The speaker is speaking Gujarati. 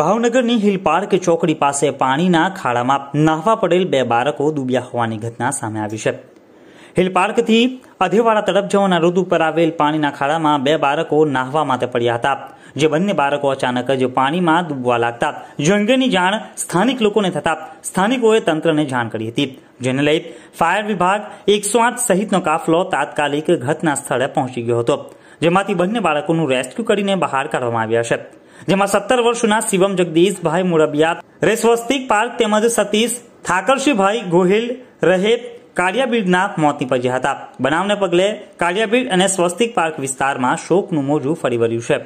ભાવનગરની હિલ પાર્ક ચોકડી પાસે પાણીના ખાડામાં નાહવા પડેલ બે બાળકો ડૂબ્યા હોવાની ઘટના સામે આવી છે હિલ પાર્કથી અધેવાડા તરફ જવાના રોડ ઉપર આવેલ પાણીના ખાડામાં બે બાળકો નાહવા માટે પડ્યા હતા જે બંને બાળકો અચાનક જ પાણીમાં ડૂબવા લાગતા જે અંગેની જાણ સ્થાનિક લોકોને થતા સ્થાનિકોએ તંત્રને જાણ કરી હતી જેને લઈ ફાયર વિભાગ એકસો આઠ સહિતનો કાફલો તાત્કાલિક ઘટના સ્થળે પહોંચી ગયો હતો જેમાંથી બંને બાળકોનું રેસ્ક્યુ કરીને બહાર કાઢવામાં આવ્યા છે જેમાં સત્તર વર્ષના શિવમ જગદીશભાઈ મોરબિયા રેસવસ્તિક પાર્ક તેમજ સતીશ ઠાકરશીભાઈ ગોહિલ રહેત કાળિયાબીડના મોત નીપજ્યા હતા બનાવને પગલે કાળિયાબીડ અને સ્વસ્તિક પાર્ક વિસ્તારમાં શોકનું મોજું ફરી વર્યું છે